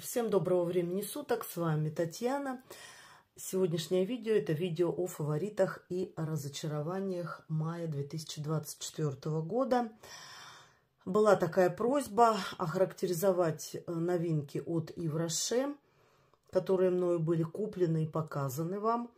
Всем доброго времени суток, с вами Татьяна. Сегодняшнее видео – это видео о фаворитах и разочарованиях мая 2024 года. Была такая просьба охарактеризовать э, новинки от Ивраше, которые мною были куплены и показаны вам.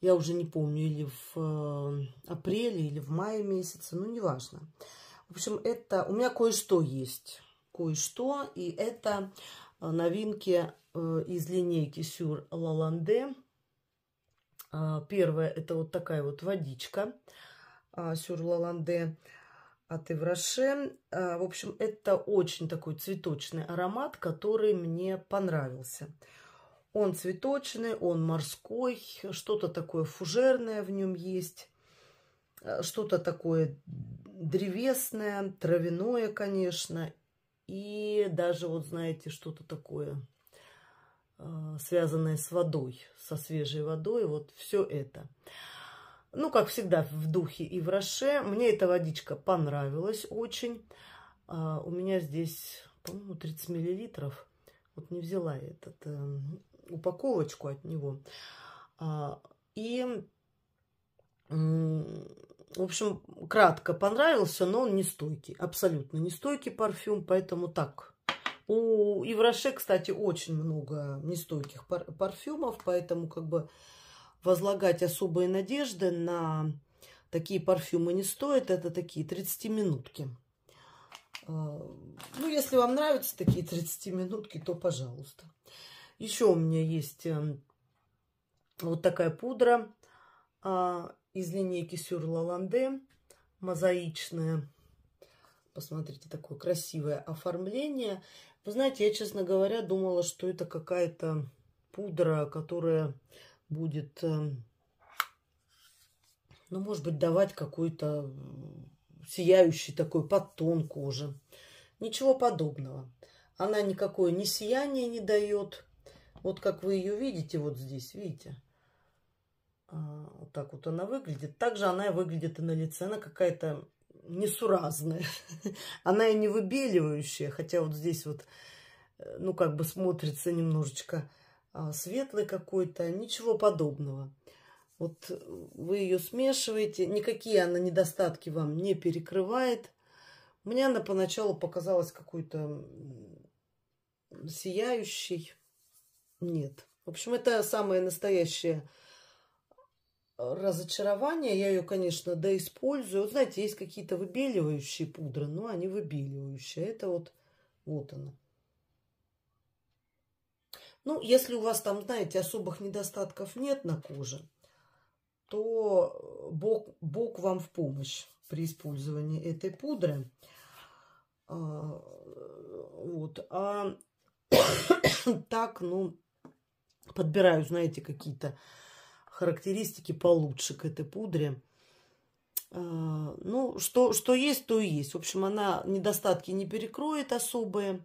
Я уже не помню, или в э, апреле, или в мае месяце, ну, неважно. В общем, это у меня кое-что есть. Кое-что, и это Э, новинки э, из линейки Сюр Лаланде. А, первая – это вот такая вот водичка а, Сюр Лаланде от Евроше. А, в общем, это очень такой цветочный аромат, который мне понравился. Он цветочный, он морской, что-то такое фужерное в нем есть, э, что-то такое древесное, травяное, конечно, и даже, вот знаете, что-то такое, а, связанное с водой, со свежей водой, вот все это. Ну, как всегда, в духе и в роше. Мне эта водичка понравилась очень. А, у меня здесь, по-моему, 30 миллилитров. Вот не взяла этот эм, упаковочку от него. А, и в общем, кратко понравился, но он не стойкий, абсолютно не стойкий парфюм, поэтому так. У Евроше, кстати, очень много нестойких пар парфюмов, поэтому как бы возлагать особые надежды на такие парфюмы не стоит. Это такие 30-минутки. А, ну, если вам нравятся такие 30-минутки, то пожалуйста. Еще у меня есть эм, вот такая пудра. А, из линейки Сюр Лаланде, мозаичная. Посмотрите, такое красивое оформление. Вы знаете, я, честно говоря, думала, что это какая-то пудра, которая будет, э, ну, может быть, давать какой-то сияющий такой подтон кожи. Ничего подобного. Она никакое ни сияние не дает. Вот как вы ее видите вот здесь, видите? А, вот так вот она выглядит. Также она и выглядит и на лице. Она какая-то несуразная. Она и не выбеливающая. Хотя вот здесь вот, э, ну, как бы смотрится немножечко а, светлый какой-то. Ничего подобного. Вот э, вы ее смешиваете. Никакие она недостатки вам не перекрывает. Мне она поначалу показалась какой-то сияющей. Нет. В общем, это самая настоящая разочарование, я ее, конечно, доиспользую. Вот знаете, есть какие-то выбеливающие пудры, но они выбеливающие. Это вот, вот она. Ну, если у вас там, знаете, особых недостатков нет на коже, то Бог, Бог вам в помощь при использовании этой пудры. А, вот. А так, ну, подбираю, знаете, какие-то характеристики получше к этой пудре. А, ну, что, что есть, то и есть. В общем, она недостатки не перекроет особые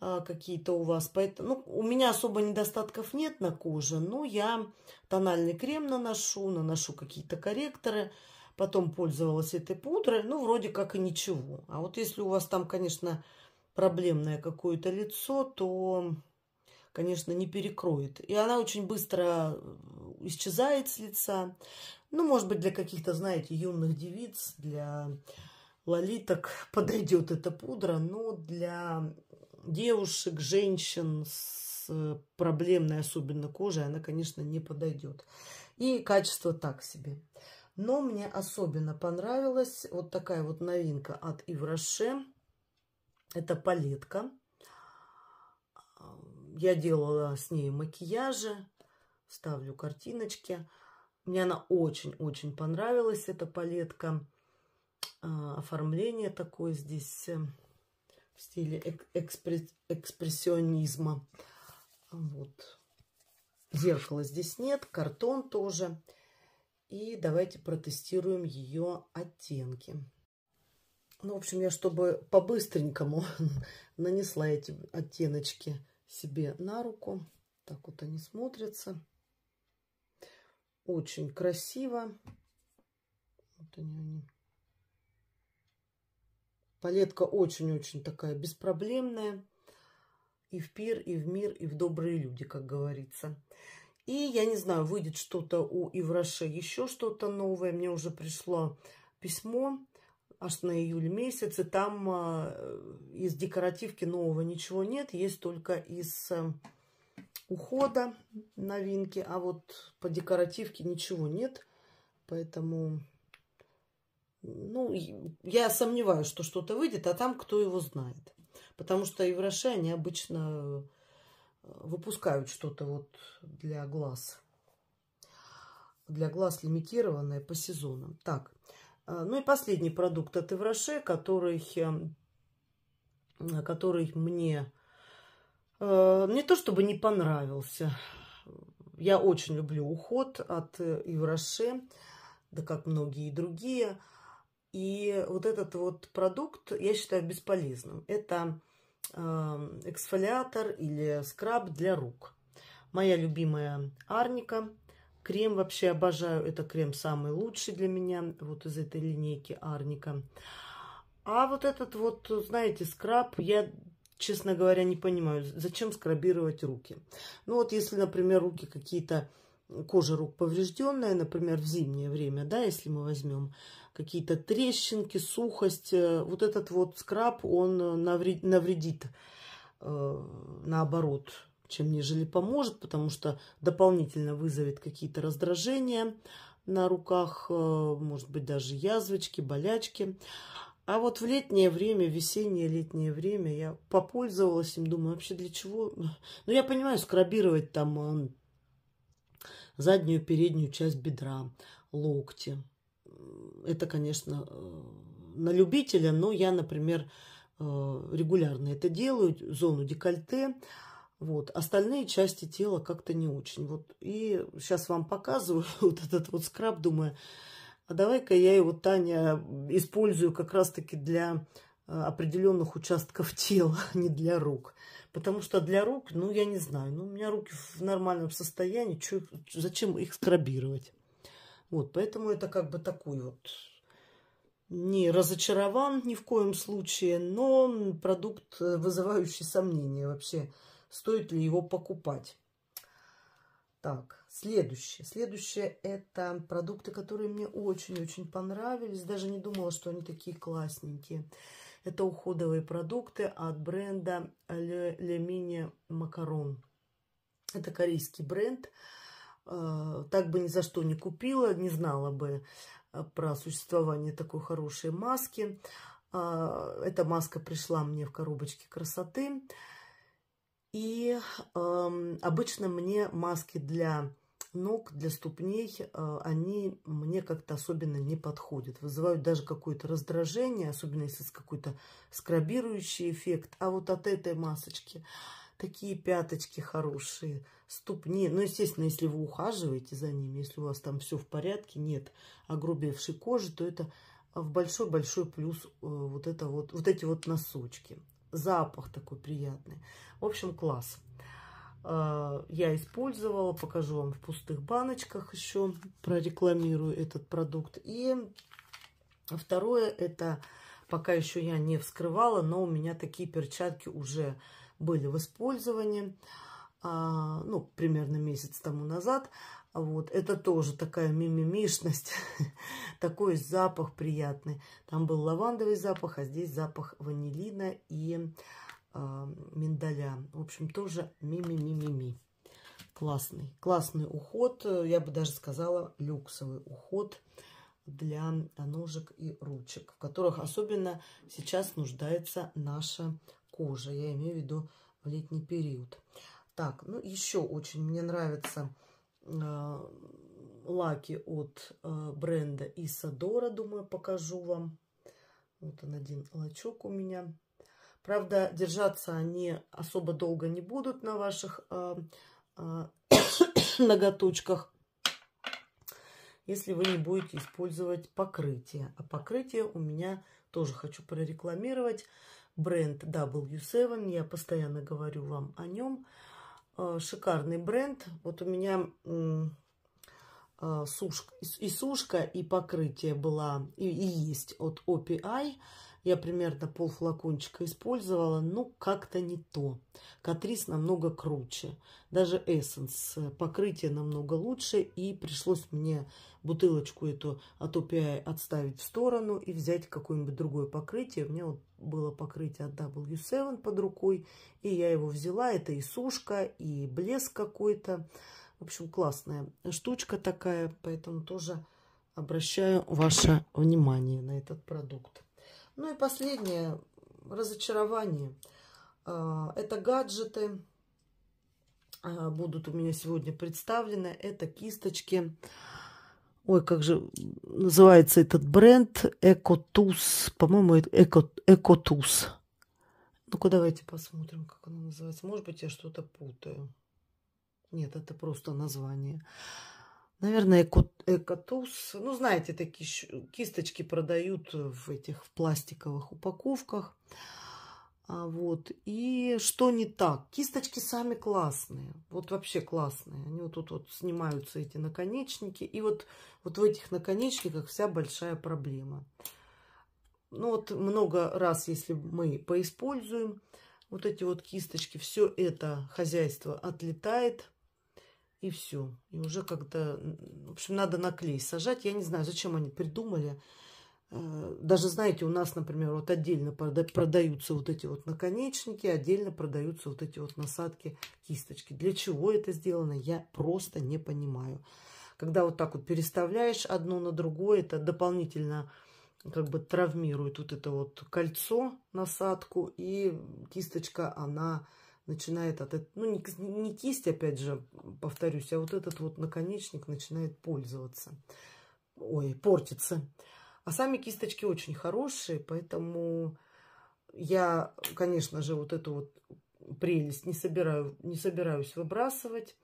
а, какие-то у вас. Поэтому, ну, у меня особо недостатков нет на коже, но я тональный крем наношу, наношу какие-то корректоры, потом пользовалась этой пудрой, ну, вроде как и ничего. А вот если у вас там, конечно, проблемное какое-то лицо, то конечно, не перекроет. И она очень быстро э, исчезает с лица. Ну, может быть, для каких-то, знаете, юных девиц, для лолиток подойдет эта пудра, но для девушек, женщин с э, проблемной особенно кожей она, конечно, не подойдет. И качество так себе. Но мне особенно понравилась вот такая вот новинка от Ивраше. Это палетка я делала с ней макияжи, ставлю картиночки. Мне она очень-очень понравилась, эта палетка. А, оформление такое здесь э, в стиле экспрессионизма. Вот. Зеркала здесь нет, картон тоже. И давайте протестируем ее оттенки. Ну, в общем, я, чтобы по-быстренькому нанесла эти оттеночки себе на руку. Так вот они смотрятся. Очень красиво. Вот они, они. Палетка очень-очень такая беспроблемная. И в пир, и в мир, и в добрые люди, как говорится. И я не знаю, выйдет что-то у Ивраше, еще что-то новое. Мне уже пришло письмо аж на июль месяц. И там а, из декоративки нового ничего нет, есть только из э, ухода новинки, а вот по декоративке ничего нет. Поэтому, ну, я сомневаюсь, что что-то выйдет, а там кто его знает. Потому что евроши, они обычно э, выпускают что-то вот для глаз. Для глаз лимитированное по сезонам. Так, а, ну и последний продукт от Ивраше, который, эм, который мне э, не то чтобы не понравился. Я очень люблю уход от э, Ивраше, да как многие другие. И вот этот вот продукт я считаю бесполезным. Это эм, эксфолиатор или скраб для рук. Моя любимая арника – Крем вообще обожаю. Это крем самый лучший для меня, вот из этой линейки Арника. А вот этот вот, знаете, скраб, я, честно говоря, не понимаю, зачем скрабировать руки. Ну вот если, например, руки какие-то, кожа рук поврежденная, например, в зимнее время, да, если мы возьмем какие-то трещинки, сухость, э, вот этот вот скраб, он э, навредит, э, наоборот, чем нежели поможет, потому что дополнительно вызовет какие-то раздражения на руках, э, может быть, даже язвочки, болячки. А вот в летнее время, весеннее, летнее время я попользовалась им, думаю, вообще для чего? Ну, я понимаю, скрабировать там э, заднюю, переднюю часть бедра, локти. Это, конечно, э, на любителя, но я, например, регулярно это делаю, зону декольте – вот. Остальные части тела как-то не очень. Вот. И сейчас вам показываю вот этот вот скраб, думаю, а давай-ка я его, Таня, использую как раз-таки для а, определенных участков тела, а не для рук. Потому что для рук, ну, я не знаю, ну, у меня руки в нормальном состоянии, чё, зачем их скрабировать? Вот, поэтому это как бы такой вот не разочарован ни в коем случае, но продукт, э, вызывающий сомнения вообще – стоит ли его покупать. Так, следующее. Следующее – это продукты, которые мне очень-очень понравились. Даже не думала, что они такие классненькие. Это уходовые продукты от бренда Le, Le Macaron. Это корейский бренд. Э, так бы ни за что не купила, не знала бы э, про существование такой хорошей маски. Э, эта маска пришла мне в коробочке Красоты. И э, обычно мне маски для ног, для ступней, э, они мне как-то особенно не подходят. Вызывают даже какое-то раздражение, особенно если с какой-то скрабирующий эффект. А вот от этой масочки такие пяточки хорошие, ступни. Ну, естественно, если вы ухаживаете за ними, если у вас там все в порядке, нет огрубевшей кожи, то это в большой-большой плюс э, вот, это вот, вот эти вот носочки запах такой приятный. В общем, класс. Э, я использовала, покажу вам в пустых баночках еще, прорекламирую этот продукт. И второе, это пока еще я не вскрывала, но у меня такие перчатки уже были в использовании, а, ну, примерно месяц тому назад. Вот, это тоже такая мимимишность, такой запах приятный. Там был лавандовый запах, а здесь запах ванилина и э, миндаля. В общем, тоже мимимимими. Классный, классный уход, я бы даже сказала, люксовый уход для ножек и ручек, в которых особенно сейчас нуждается наша кожа. Я имею в виду в летний период. Так, ну еще очень мне нравится Э, лаки от э, бренда Исадора, думаю, покажу вам. Вот он один лачок у меня. Правда, держаться они особо долго не будут на ваших э, э, ноготочках, если вы не будете использовать покрытие. А покрытие у меня тоже хочу прорекламировать. Бренд W7, я постоянно говорю вам о нем. Э, шикарный бренд. Вот у меня э, сушка, и сушка, и покрытие была, и, и есть от OPI. Я примерно пол флакончика использовала, но как-то не то. Катрис намного круче. Даже Essence э, покрытие намного лучше. И пришлось мне бутылочку эту от отставить в сторону и взять какое-нибудь другое покрытие. У меня вот было покрытие от W7 под рукой, и я его взяла. Это и сушка, и блеск какой-то. В общем, классная штучка такая, поэтому тоже обращаю ваше внимание на этот продукт. Ну и последнее, разочарование. А, это гаджеты а, будут у меня сегодня представлены. Это Кисточки ой, как же называется этот бренд, Экотус, по-моему, Эко, Экотус. Ну-ка, давайте посмотрим, как оно называется. Может быть, я что-то путаю. Нет, это просто название. Наверное, эко, Экотус. Ну, знаете, такие кисточки продают в этих в пластиковых упаковках. А, вот. И что не так? Кисточки сами классные. Вот вообще классные. Они вот тут вот снимаются, эти наконечники. И вот, вот в этих наконечниках вся большая проблема. Ну вот много раз, если мы поиспользуем вот эти вот кисточки, все это хозяйство отлетает. И все. И уже как-то... В общем, надо на клей сажать. Я не знаю, зачем они придумали. Э, даже, знаете, у нас, например, вот отдельно продаются вот эти вот наконечники, отдельно продаются вот эти вот насадки кисточки. Для чего это сделано, я просто не понимаю. Когда вот так вот переставляешь одно на другое, это дополнительно как бы травмирует вот это вот кольцо, насадку, и кисточка, она начинает от этого, ну не, не кисть, опять же, повторюсь, а вот этот вот наконечник начинает пользоваться, ой, портится. А сами кисточки очень хорошие, поэтому я, конечно же, вот эту вот прелесть не, собираю, не собираюсь выбрасывать.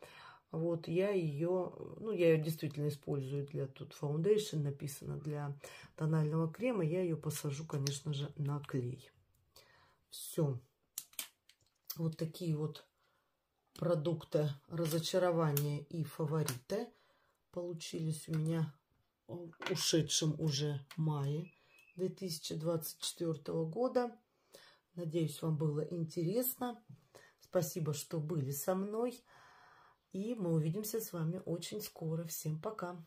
Вот я ее, ну, я ее действительно использую для тут foundation, написано для тонального крема. Я ее посажу, конечно же, на клей. Все. Вот такие вот продукты разочарования и фавориты получились у меня Э, ушедшем уже мае 2024 года. Надеюсь, вам было интересно. Спасибо, что были со мной. И мы увидимся с вами очень скоро. Всем пока!